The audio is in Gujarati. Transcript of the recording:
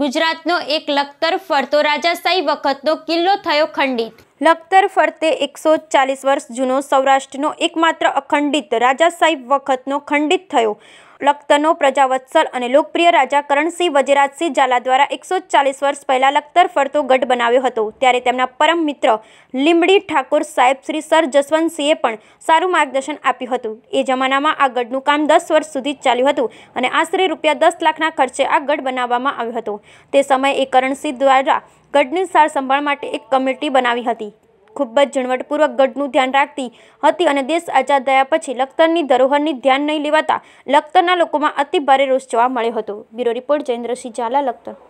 ગુજરાતનો એક લખતર ફરતો રાજાશાહી વખતનો કિલ્લો થયો ખંડિત લખતર ફરતે એકસો ચાલીસ વર્ષ જૂનો સૌરાષ્ટ્રનો એકમાત્ર અખંડિત રાજાશાહી વખતનો ખંડિત થયો લખતરનો પ્રજાવત્સલ અને લોકપ્રિય રાજા કરણસિંહ વજરાજસિંહ ઝાલા દ્વારા એકસો ચાલીસ વર્ષ પહેલા લખતર ફરતો ગઢ બનાવ્યો હતો ત્યારે તેમના પરમ મિત્ર લીંબડી ઠાકોર સાહેબ શ્રી સર જસવંતસિંહે પણ સારું માર્ગદર્શન આપ્યું હતું એ જમાનામાં આ ગઢનું કામ દસ વર્ષ સુધી ચાલ્યું હતું અને આશરે રૂપિયા દસ લાખના ખર્ચે આ ગઢ બનાવવામાં આવ્યો હતો તે સમયે એ કરણસિંહ દ્વારા ગઢની સાર સંભાળ માટે એક કમિટી બનાવી હતી ખૂબ જ ઝીણવટપૂર્વક ગઢનું ધ્યાન રાખતી હતી અને દેશ આઝાદ થયા પછી લખતરની ધરોહરની ધ્યાન નહીં લેવાતા લખતરના લોકોમાં અતિ ભારે રોષ જોવા મળ્યો હતો બ્યુરો રિપોર્ટ જયેન્દ્રસિંહ ઝાલા લખતર